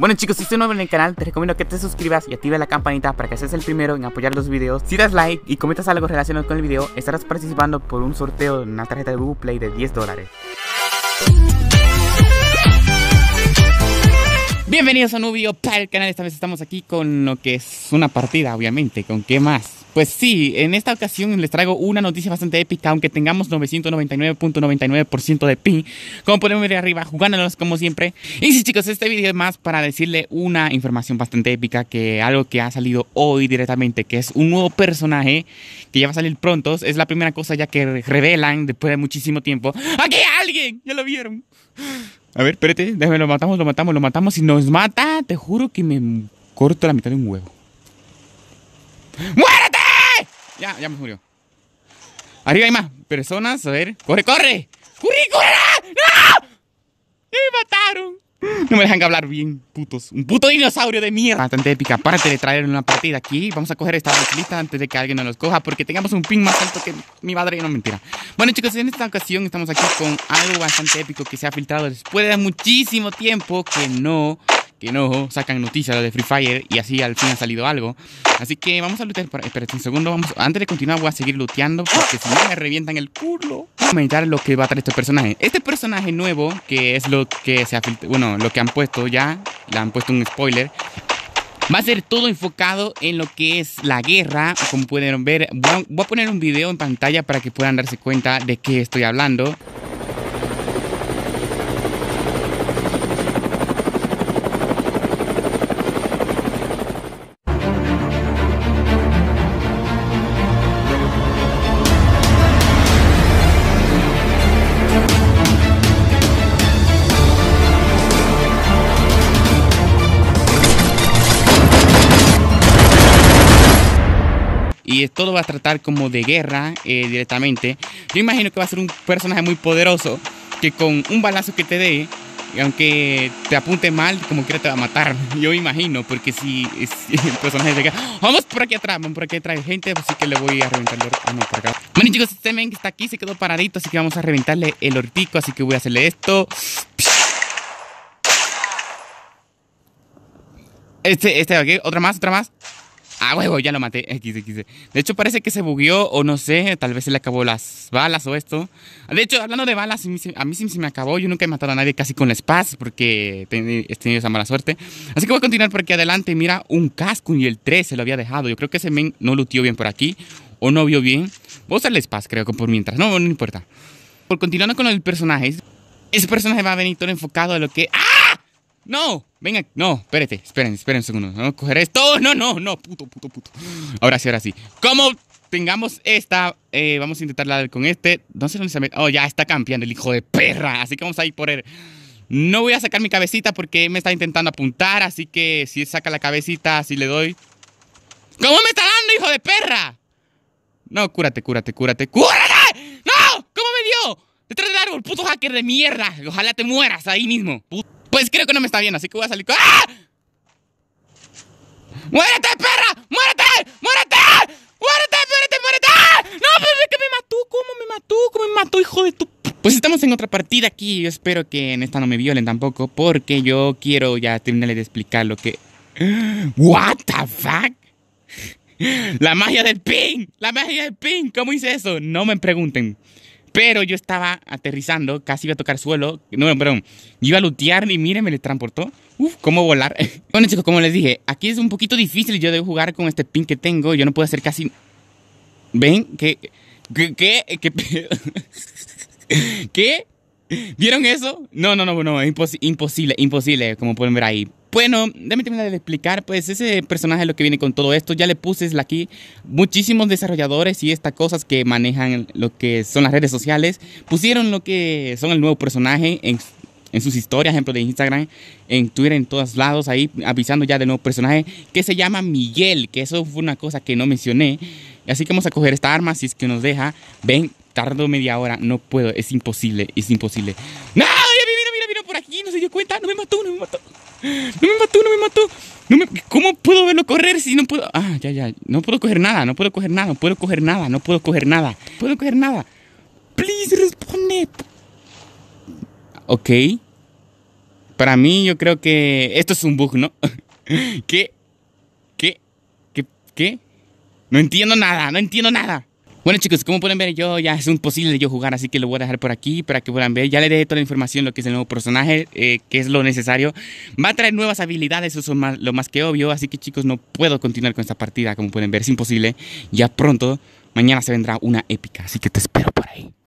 Bueno chicos, si estás nuevo en el canal, te recomiendo que te suscribas y actives la campanita para que seas el primero en apoyar los videos. Si das like y comentas algo relacionado con el video, estarás participando por un sorteo en una tarjeta de Google Play de 10 dólares. Bienvenidos a Nubio para el canal. Esta vez estamos aquí con lo que es una partida, obviamente. ¿Con qué más? Pues sí, en esta ocasión les traigo una noticia bastante épica, aunque tengamos 999.99% de pin. como podemos ver arriba, jugándonos como siempre. Y sí chicos, este video es más para decirle una información bastante épica, que algo que ha salido hoy directamente, que es un nuevo personaje que ya va a salir pronto, es la primera cosa ya que revelan después de muchísimo tiempo. ¡Aquí ¡Ah, hay alguien! ¿Ya lo vieron? A ver, espérate, déjame, lo matamos, lo matamos, lo matamos. Si nos mata, te juro que me corto la mitad de un huevo. ¡Muérete! Ya, ya me murió. Arriba hay más personas, a ver. ¡Corre, corre! ¡Corre, corre! ¡No! ¡Me mataron! No me dejan hablar bien, putos. Un puto dinosaurio de mierda. Bastante épica. Aparte de traer una partida aquí, vamos a coger esta bicicleta antes de que alguien nos coja. Porque tengamos un pin más alto que mi madre. No, mentira. Bueno, chicos, en esta ocasión estamos aquí con algo bastante épico que se ha filtrado después de muchísimo tiempo que no que no sacan noticias de Free Fire y así al fin ha salido algo. Así que vamos a lootear. espera un segundo, vamos. Antes de continuar, voy a seguir looteando porque si no me revientan el culo. Vamos a comentar lo que va a traer este personaje. Este personaje nuevo, que es lo que se bueno, lo que han puesto ya, le han puesto un spoiler. Va a ser todo enfocado en lo que es la guerra, como pueden ver. Voy a, voy a poner un video en pantalla para que puedan darse cuenta de qué estoy hablando. Y todo va a tratar como de guerra eh, directamente. Yo imagino que va a ser un personaje muy poderoso que con un balazo que te dé, aunque te apunte mal, como quiera te va a matar. Yo imagino, porque si, el personaje llega, vamos por aquí atrás, vamos por aquí atrás, gente, así pues que le voy a reventar el ah, Bueno, chicos, este men que está aquí se quedó paradito, así que vamos a reventarle el hortico, así que voy a hacerle esto. Este, este, okay. otra más, otra más. Ah, huevo, ya lo maté. X De hecho, parece que se bugueó o no sé. Tal vez se le acabó las balas o esto. De hecho, hablando de balas, a mí sí se me acabó. Yo nunca he matado a nadie casi con la spaz porque he tenido esa mala suerte. Así que voy a continuar por aquí adelante. Mira, un casco y el 3 se lo había dejado. Yo creo que ese men no lutió bien por aquí o no vio bien. Voy a usar la spaz, creo que por mientras. No, no importa. Por continuando con el personaje. Ese personaje va a venir todo enfocado a lo que... ¡Ah! No, venga, no, espérate, esperen, esperen un segundo. No coger esto. No, no, no, puto, puto, puto. Ahora sí, ahora sí. Como tengamos esta, eh, vamos a intentarla con este. No sé dónde se me... Oh, ya está campeando el hijo de perra. Así que vamos a ir por él. No voy a sacar mi cabecita porque me está intentando apuntar. Así que si saca la cabecita, Así le doy. ¿Cómo me está dando, hijo de perra? No, cúrate, cúrate, cúrate. ¡Cúrate! ¡No! ¿Cómo me dio? Detrás del árbol, puto hacker de mierda. Ojalá te mueras ahí mismo. Puto. Pues creo que no me está bien, así que voy a salir con... ¡Ah! ¡Muérete, perra! ¡Muérete! ¡Muérete! ¡Muérete, muérete, muérete! ¡Ah! ¡No, pero pues es que me mató! ¿Cómo me mató? ¿Cómo me mató, hijo de tu...? Pues estamos en otra partida aquí. Yo espero que en esta no me violen tampoco, porque yo quiero ya terminar de explicar lo que... ¿What the fuck? La magia del ping. La magia del ping. ¿Cómo hice eso? No me pregunten. Pero yo estaba aterrizando, casi iba a tocar suelo. No, perdón. iba a lutear y miren, me le transportó. Uf, cómo volar. bueno, chicos, como les dije, aquí es un poquito difícil. Yo debo jugar con este pin que tengo. Yo no puedo hacer casi. ¿Ven? ¿Qué? ¿Qué? ¿Qué? ¿Vieron eso? No, no, no, no. imposible, imposible, como pueden ver ahí. Bueno, déjame terminar de explicar, pues ese personaje lo que viene con todo esto. Ya le puse aquí muchísimos desarrolladores y estas cosas que manejan lo que son las redes sociales. Pusieron lo que son el nuevo personaje en, sus historias, ejemplo de Instagram, en Twitter, en todos lados, ahí avisando ya del nuevo personaje que se llama Miguel, que eso fue una cosa que no mencioné. Así que vamos a coger esta arma si es que nos deja. Ven, tardo media hora, no puedo, es imposible, es imposible. ¡No! Mira, mira, mira, por aquí, no se dio cuenta, no me mató, no me mató. Ah, ya, ya. No puedo coger nada, no puedo coger nada, no puedo coger nada, no puedo coger nada. Puedo coger nada. Please responde. Ok. Para mí, yo creo que. Esto es un bug, ¿no? ¿Qué? ¿Qué? ¿Qué? ¿Qué? No entiendo nada, no entiendo nada. Bueno chicos, como pueden ver yo ya es imposible yo jugar, así que lo voy a dejar por aquí para que puedan ver. Ya le dé toda la información lo que es el nuevo personaje, eh, que es lo necesario. Va a traer nuevas habilidades, eso es lo más que obvio, así que chicos no puedo continuar con esta partida, como pueden ver, es imposible. Ya pronto, mañana se vendrá una épica, así que te espero por ahí.